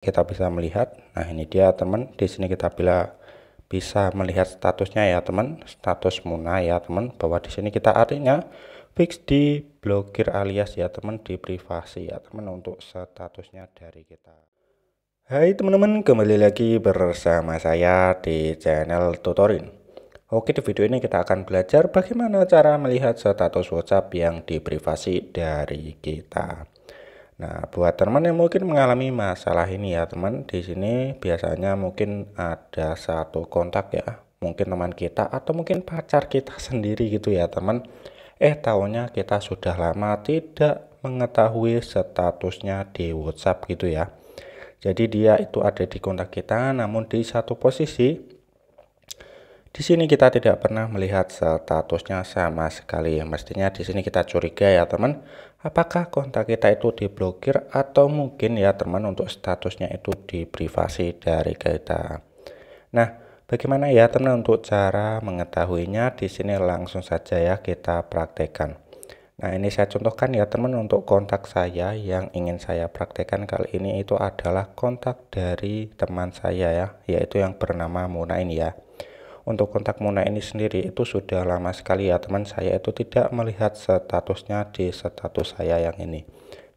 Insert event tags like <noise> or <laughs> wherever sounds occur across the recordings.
kita bisa melihat nah ini dia teman di sini kita bila bisa melihat statusnya ya teman status Muna ya teman bahwa di sini kita artinya fix di blokir alias ya teman di privasi ya teman untuk statusnya dari kita Hai teman-teman kembali lagi bersama saya di channel tutorin Oke di video ini kita akan belajar bagaimana cara melihat status WhatsApp yang di privasi dari kita Nah, buat teman yang mungkin mengalami masalah ini ya, teman, di sini biasanya mungkin ada satu kontak ya, mungkin teman kita atau mungkin pacar kita <laughs> sendiri gitu ya, teman. Eh, tahunya kita sudah lama tidak mengetahui statusnya di WhatsApp gitu ya. Jadi dia itu ada di kontak kita, namun di satu posisi di sini kita tidak pernah melihat statusnya sama sekali. Mestinya di sini kita curiga ya, teman apakah kontak kita itu diblokir atau mungkin ya teman untuk statusnya itu diprivasi dari kita. Nah, bagaimana ya teman untuk cara mengetahuinya? Di sini langsung saja ya kita praktekkan. Nah, ini saya contohkan ya teman untuk kontak saya yang ingin saya praktekkan kali ini itu adalah kontak dari teman saya ya, yaitu yang bernama Muna ini ya. Untuk kontak Muna ini sendiri itu sudah lama sekali ya teman saya itu tidak melihat statusnya di status saya yang ini.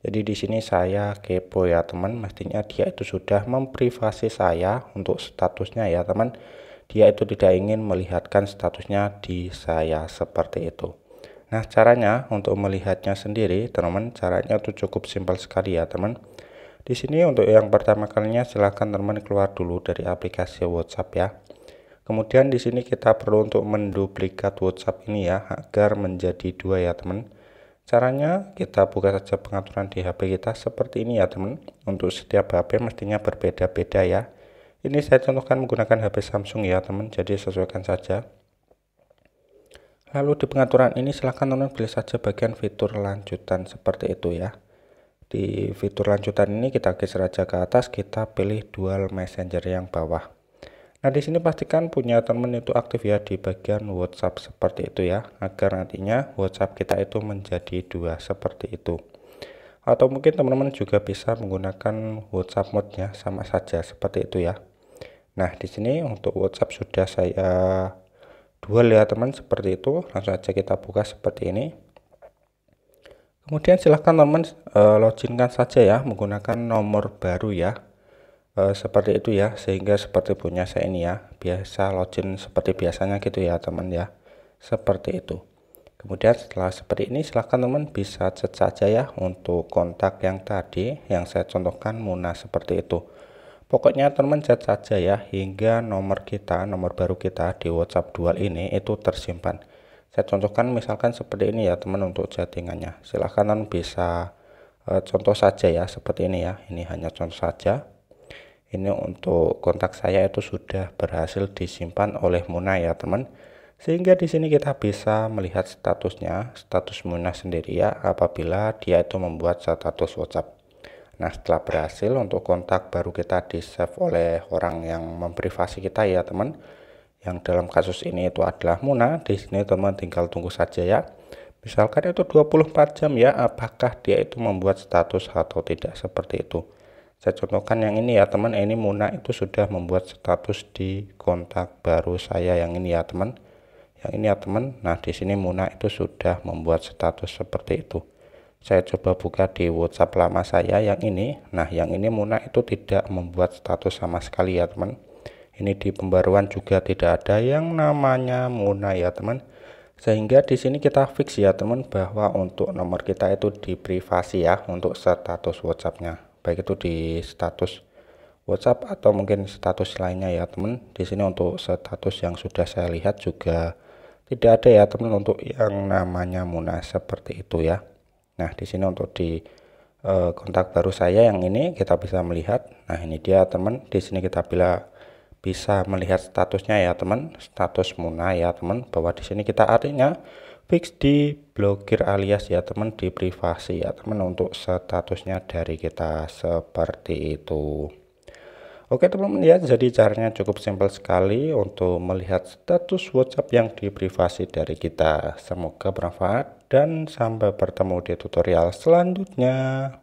Jadi di sini saya kepo ya teman, mestinya dia itu sudah memprivasi saya untuk statusnya ya teman. Dia itu tidak ingin melihatkan statusnya di saya seperti itu. Nah caranya untuk melihatnya sendiri teman, caranya itu cukup simpel sekali ya teman. Di sini untuk yang pertama kalinya silahkan teman keluar dulu dari aplikasi WhatsApp ya kemudian di sini kita perlu untuk menduplikat WhatsApp ini ya agar menjadi dua ya teman caranya kita buka saja pengaturan di HP kita seperti ini ya teman untuk setiap HP mestinya berbeda-beda ya ini saya contohkan menggunakan HP Samsung ya teman jadi sesuaikan saja lalu di pengaturan ini silahkan teman pilih saja bagian fitur lanjutan seperti itu ya di fitur lanjutan ini kita geser aja ke atas kita pilih dual messenger yang bawah Nah, di sini pastikan punya teman itu aktif ya di bagian WhatsApp seperti itu ya, agar nantinya WhatsApp kita itu menjadi dua seperti itu. Atau mungkin teman-teman juga bisa menggunakan WhatsApp mode-nya sama saja seperti itu ya. Nah, di sini untuk WhatsApp sudah saya dual ya teman seperti itu. Langsung aja kita buka seperti ini. Kemudian silahkan teman e, loginkan saja ya menggunakan nomor baru ya e, seperti itu ya sehingga seperti punya saya ini ya biasa login seperti biasanya gitu ya teman ya seperti itu kemudian setelah seperti ini silahkan teman bisa cek saja ya untuk kontak yang tadi yang saya contohkan Muna seperti itu Pokoknya teman cek saja ya hingga nomor kita, nomor baru kita di WhatsApp dual ini itu tersimpan. Saya contohkan misalkan seperti ini ya teman untuk chattingannya. Silahkan teman bisa e, contoh saja ya seperti ini ya. Ini hanya contoh saja ini untuk kontak saya itu sudah berhasil disimpan oleh Muna ya teman sehingga di sini kita bisa melihat statusnya status Muna sendiri ya apabila dia itu membuat status WhatsApp nah setelah berhasil untuk kontak baru kita di save oleh orang yang memprivasi kita ya teman yang dalam kasus ini itu adalah Muna di sini teman tinggal tunggu saja ya misalkan itu 24 jam ya apakah dia itu membuat status atau tidak seperti itu saya contohkan yang ini ya teman ini Muna itu sudah membuat status di kontak baru saya yang ini ya teman yang ini ya teman nah di sini Muna itu sudah membuat status seperti itu saya coba buka di WhatsApp lama saya yang ini nah yang ini Muna itu tidak membuat status sama sekali ya teman ini di pembaruan juga tidak ada yang namanya Muna ya teman sehingga di sini kita fix ya teman bahwa untuk nomor kita itu di privasi ya untuk status WhatsAppnya baik itu di status WhatsApp atau mungkin status lainnya ya teman. Di sini untuk status yang sudah saya lihat juga tidak ada ya teman untuk yang namanya Munas seperti itu ya. Nah, di sini untuk di eh, kontak baru saya yang ini kita bisa melihat. Nah, ini dia teman. Di sini kita bila bisa melihat statusnya ya teman, status Muna ya teman bahwa di sini kita artinya fix di blokir alias ya teman di privasi ya teman untuk statusnya dari kita seperti itu Oke teman-teman ya jadi caranya cukup simpel sekali untuk melihat status WhatsApp yang di privasi dari kita semoga bermanfaat dan sampai bertemu di tutorial selanjutnya